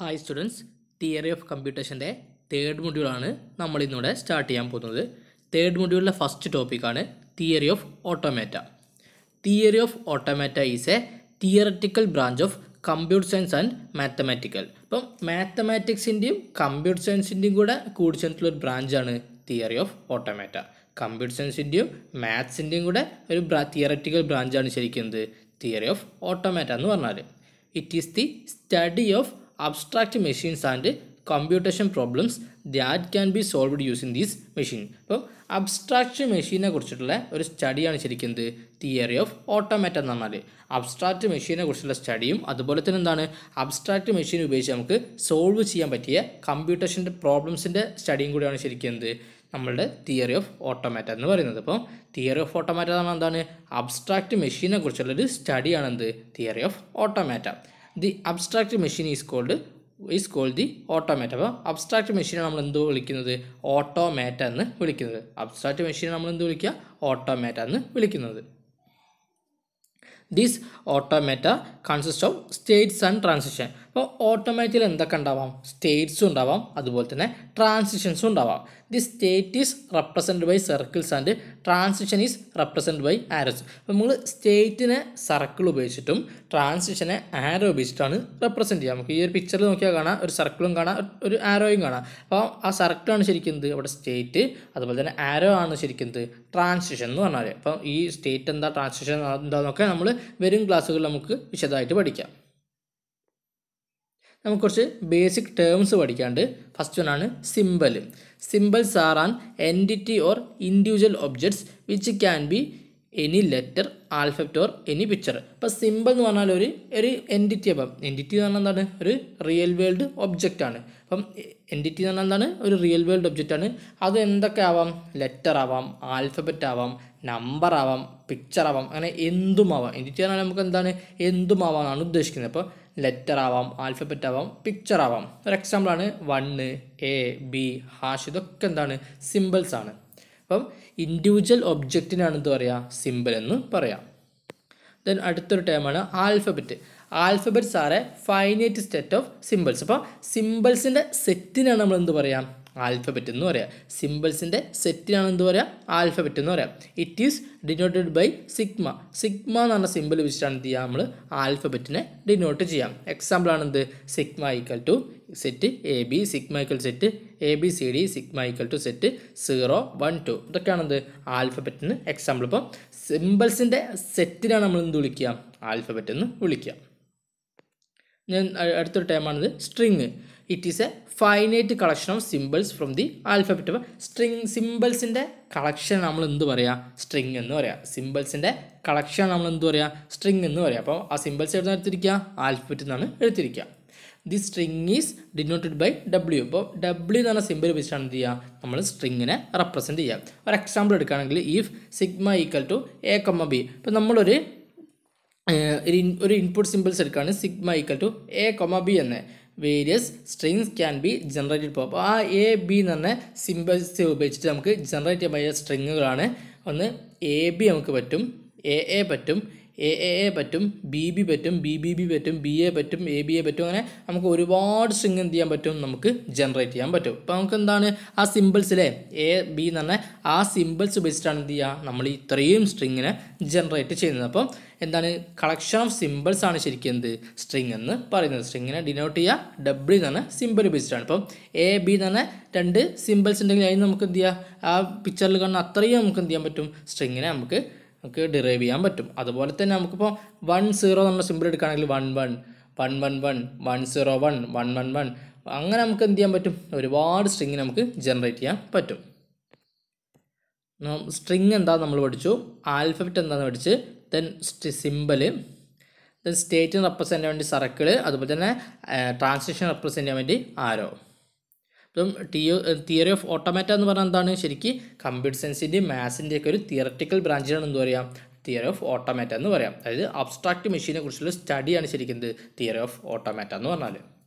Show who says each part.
Speaker 1: hi students theory of കമ്പ്യൂട്ടേഷൻ്റെ third മൊഡ്യൂളാണ് നമ്മൾ ഇന്നിവിടെ സ്റ്റാർട്ട് ചെയ്യാൻ പോകുന്നത് തേർഡ് മൊഡ്യൂളിലെ ഫസ്റ്റ് ടോപ്പിക്കാണ് theory of automata theory of automata is a theoretical branch of computer science and mathematical അപ്പം മാത്തമാറ്റിക്സിൻ്റെയും കമ്പ്യൂട്ടർ സയൻസിൻ്റെയും കൂടെ കൂടി ചേർന്നിട്ടുള്ള ഒരു ബ്രാഞ്ചാണ് തിയറി ഓഫ് ഓട്ടോമേറ്റ കമ്പ്യൂട്ടർ സയൻസിൻ്റെയും മാത്സിൻ്റെയും കൂടെ ഒരു ബ്രാ തിയററ്റിക്കൽ ബ്രാഞ്ചാണ് ശരിക്കുന്നത് തിയറി ഓഫ് ഓട്ടോമാറ്റ എന്ന് പറഞ്ഞാൽ it is the study of abstract machines and computation problems that can B solved using these machine അപ്പോൾ അബ്സ്ട്രാക്റ്റ് മെഷീനെ കുറിച്ചിട്ടുള്ള ഒരു സ്റ്റഡിയാണ് ശരിക്കും എന്ത് തിയറി ഓഫ് ഓട്ടോമാറ്റ എന്ന് പറഞ്ഞാൽ അബ്സ്ട്രാക്റ്റ് മെഷീനെ കുറിച്ചുള്ള സ്റ്റഡിയും അതുപോലെ തന്നെ എന്താണ് അബ്സ്ട്രാക്റ്റ് മെഷീൻ ഉപയോഗിച്ച് നമുക്ക് സോൾവ് ചെയ്യാൻ പറ്റിയ കമ്പ്യൂട്ടേഷൻ്റെ പ്രോബ്ലംസിൻ്റെ സ്റ്റഡിയും കൂടിയാണ് ശരിക്കും എന്ത് നമ്മളുടെ തിയറി ഓഫ് ഓട്ടോമാറ്റ എന്ന് പറയുന്നത് അപ്പോൾ തിയറി ഓഫ് ഓട്ടോമാറ്റ എന്ന് പറഞ്ഞാൽ എന്താണ് അബ്സ്ട്രാക്റ്റ് മെഷീനെ കുറിച്ചുള്ളൊരു സ്റ്റഡിയാണെന്ത് theory of automata the abstract machine is called is called the automata അപ്പോൾ അബ്സ്ട്രാക്റ്റ് മെഷീനെ നമ്മൾ എന്ത് വിളിക്കുന്നത് ഓട്ടോമാറ്റ എന്ന് വിളിക്കുന്നത് അബ്സ്ട്രാക്റ്റ് മെഷീനെ നമ്മൾ എന്ത് വിളിക്കുക ഓട്ടോമാറ്റ എന്ന് വിളിക്കുന്നത് this automata consist of states and transition അപ്പോൾ ഓട്ടോമാറ്റിക്കൽ എന്തൊക്കെ ഉണ്ടാവാം സ്റ്റേറ്റ്സും ഉണ്ടാവാം അതുപോലെ തന്നെ ട്രാൻസിഷൻസും ഉണ്ടാവാം the state is represent by circles and transition is represent by arrows അപ്പോൾ നമ്മൾ സ്റ്റേറ്റിനെ സർക്കിൾ ഉപയോഗിച്ചിട്ടും ട്രാൻസിഷനെ ആരോ ഉപയോഗിച്ചിട്ടാണ് റെപ്രസെൻറ്റ് ചെയ്യുക നമുക്ക് ഈ ഒരു പിക്ചറിൽ നോക്കിയാൽ കാണാം ഒരു സർക്കിളും കാണാം ഒരു ആരോയും കാണാം അപ്പോൾ ആ സർക്കിളാണ് ശരിക്കുന്നത് അവിടെ സ്റ്റേറ്റ് അതുപോലെ തന്നെ ആരോ ആണ് ശരിക്കുന്നത് ട്രാൻസിഷൻ എന്ന് പറഞ്ഞാൽ അപ്പോൾ ഈ സ്റ്റേറ്റ് എന്താ ട്രാൻസിഷൻ എന്താണെന്നൊക്കെ നമ്മൾ വരും ക്ലാസ്സുകളിൽ നമുക്ക് വിശദമായിട്ട് പഠിക്കാം നമുക്ക് കുറച്ച് ബേസിക് ടേംസ് പഠിക്കാണ്ട് ഫസ്റ്റ് വൺ ആണ് symbol symbols are an entity or individual objects which can be any letter alphabet or any picture അപ്പോൾ സിമ്പിൾ എന്ന് പറഞ്ഞാൽ ഒരു ഒരു എൻറ്റിറ്റി അപ്പം എൻറ്റിറ്റി എന്ന് പറഞ്ഞാൽ എന്താണ് ഒരു റിയൽ വേൾഡ് ഒബ്ജക്റ്റ് ആണ് അപ്പം എൻറ്റിറ്റി എന്ന് പറഞ്ഞാൽ എന്താണ് ഒരു റിയൽ വേൾഡ് ഒബ്ജക്റ്റ് ആണ് അത് എന്തൊക്കെ ആവാം ലെറ്റർ ആവാം ആൽഫബറ്റ് ആവാം നമ്പർ ആവാം പിക്ചർ ആവാം അങ്ങനെ എന്തും ആവാം എൻറ്റിറ്റി പറഞ്ഞാൽ നമുക്ക് എന്താണ് എന്തും എന്നാണ് ഉദ്ദേശിക്കുന്നത് അപ്പോൾ ലെറ്റർ ആവാം ആൽഫബറ്റ് ആവാം പിക്ചർ ആവാം ഒരു എക്സാമ്പിളാണ് വണ്ണ് എ ബി ഹാഷ് ഇതൊക്കെ എന്താണ് സിമ്പിൾസ് ആണ് അപ്പം ഇൻഡിവിജ്വൽ ഒബ്ജക്റ്റിനാണ് എന്ത് പറയുക സിമ്പിൾ എന്ന് പറയാം ദെൻ അടുത്തൊരു ടേമാണ് alphabet alphabets are a finite set of symbols അപ്പോൾ സിമ്പിൾസിൻ്റെ സെറ്റിനാണ് നമ്മൾ എന്ത് പറയാം ആൽഫബറ്റ് എന്ന് പറയാം സിമ്പിൾസിൻ്റെ സെറ്റിനാണ് എന്ത് പറയുക ആൽഫബറ്റ് എന്ന് പറയാം it is denoted by sigma sigma എന്ന് പറഞ്ഞ സിമ്പിൾ വെച്ചിട്ടാണ് എന്ത് ചെയ്യുക നമ്മൾ ആൽഫബറ്റിനെ ഡിനോട്ട് ചെയ്യാം എക്സാമ്പിൾ ആണ് എന്ത് sigma equal to set A B sigma equal set A B C D sigma equal to set zero one two ഇതൊക്കെയാണ് എന്ത് ആൽഫബറ്റിന് എക്സാമ്പിൾ ഇപ്പം സിമ്പിൾസിൻ്റെ സെറ്റിനാണ് നമ്മൾ എന്ത് വിളിക്കുക ആൽഫബറ്റ് എന്ന് വിളിക്കുക ഞാൻ അടുത്തൊരു ടൈമാണിത് string it is a finite collection of symbols from the alphabet അപ്പം സ്ട്രിങ് സിമ്പിൾസിൻ്റെ കളക്ഷൻ നമ്മൾ എന്ത് പറയുക സ്ട്രിങ് എന്ന് പറയാം സിമ്പിൾസിൻ്റെ കളക്ഷൻ നമ്മൾ എന്ത് പറയുക സ്ട്രിങ് എന്ന് പറയാം അപ്പോൾ ആ സിമ്പിൾസ് എവിടെ എടുത്തിരിക്കുക ആൽഫബറ്റിൽ നിന്നാണ് എടുത്തിരിക്കുക the string is denoted by W അപ്പോൾ ഡബ്ല്യു എന്ന് പറഞ്ഞ സിമ്പിൾ വെച്ചിട്ടാണ് എന്ത് ചെയ്യുക നമ്മൾ സ്ട്രിങ്ങിനെ റെപ്രസെൻറ്റ് ചെയ്യുക ഒരു എക്സാമ്പിൾ എടുക്കുകയാണെങ്കിൽ if sigma equal to A comma B ഇപ്പോൾ നമ്മളൊരു ഒരു ഇൻപുട്ട് സിമ്പിൾസ് എടുക്കുകയാണ് sigma equal to A comma B എന്ന് various strings can be generated ഇപ്പോൾ അപ്പോൾ ആ എ ബി എന്ന് പറഞ്ഞ സിമ്പിൾസ് ഉപയോഗിച്ചിട്ട് നമുക്ക് ജനറേറ്റ് ചെയ്യാൻ പറ്റിയ സ്ട്രിങ്ങുകളാണ് ഒന്ന് എ ബി നമുക്ക് പറ്റും എ എ പറ്റും എ എ എ പറ്റും ബി ബി പറ്റും ബി ബി ബി പറ്റും ബി എ പറ്റും എ ബി എ പറ്റും അങ്ങനെ നമുക്ക് ഒരുപാട് സ്ട്രിങ് എന്ത് ചെയ്യാൻ പറ്റും നമുക്ക് ജനറേറ്റ് ചെയ്യാൻ പറ്റും അപ്പോൾ നമുക്ക് എന്താണ് ആ സിമ്പിൾസിലെ എ ബി എന്ന് പറഞ്ഞാൽ ആ സിമ്പിൾസ് ഉപയോഗിച്ചിട്ടാണ് എന്ത് ചെയ്യുക നമ്മൾ ഇത്രയും സ്ട്രിങ്ങിനെ ജനറേറ്റ് ചെയ്യുന്നത് അപ്പം എന്താണ് കളക്ഷൻ ഓഫ് സിമ്പിൾസ് ആണ് ശരിക്കും എന്ത് സ്ട്രിങ് എന്ന് പറയുന്നത് സ്ട്രിങ്ങിനെ ഡിനോട്ട് ചെയ്യുക ഡബ്ല്യു എന്ന് പറഞ്ഞാൽ സിമ്പിൾ ഉപയോഗിച്ചിട്ടാണ് അപ്പം എ ബി എന്ന് പറഞ്ഞാൽ രണ്ട് സിമ്പിൾസ് ഉണ്ടെങ്കിൽ അതിന് നമുക്ക് എന്ത് ചെയ്യുക ആ പിക്ചറിൽ കാണുന്ന അത്രയും നമുക്ക് എന്ത് ചെയ്യാൻ പറ്റും സ്ട്രിങ്ങിനെ നമുക്ക് നമുക്ക് ഡിറൈവ് ചെയ്യാൻ പറ്റും അതുപോലെ തന്നെ നമുക്കിപ്പോൾ വൺ സീറോ നമ്മൾ സിമ്പിൾ എടുക്കുകയാണെങ്കിൽ one one one one one one zero one one one one അങ്ങനെ നമുക്ക് എന്ത് ചെയ്യാൻ പറ്റും ഒരുപാട് സ്ട്രിങ് നമുക്ക് ജനറേറ്റ് ചെയ്യാൻ പറ്റും സ്ട്രിങ് എന്താ നമ്മൾ പഠിച്ചു ആൽഫബറ്റ് എന്താന്ന് പഠിച്ച് ദെൻ സിമ്പിള് ദെൻ സ്റ്റേറ്റിന് റെപ്രസെൻ്റ് ചെയ്യാൻ വേണ്ടി സർക്കിള് അതുപോലെ തന്നെ ട്രാൻസ്ലേഷൻ റെപ്രസെൻ്റ് ചെയ്യാൻ വേണ്ടി ആരോ ഇപ്പം ടിയോ തിയറി ഓഫ് ഓട്ടോമാറ്റ എന്ന് പറഞ്ഞാൽ എന്താണ് ശരിക്കും കമ്പ്യൂട്ടർ സയൻസിൻ്റെയും മാത്സിൻ്റെയൊക്കെ ഒരു തിയററ്റിക്കൽ ബ്രാഞ്ചിലാണ് എന്ന് പറയാം തിയറി ഓഫ് ഓട്ടോമാറ്റ എന്ന് പറയാം അതായത് അബ്സ്ട്രാക്ട് മെഷീനെ കുറിച്ചുള്ള സ്റ്റഡിയാണ് ശരിക്കും തിയറി ഓഫ് ഓട്ടോമാറ്റ എന്ന് പറഞ്ഞാൽ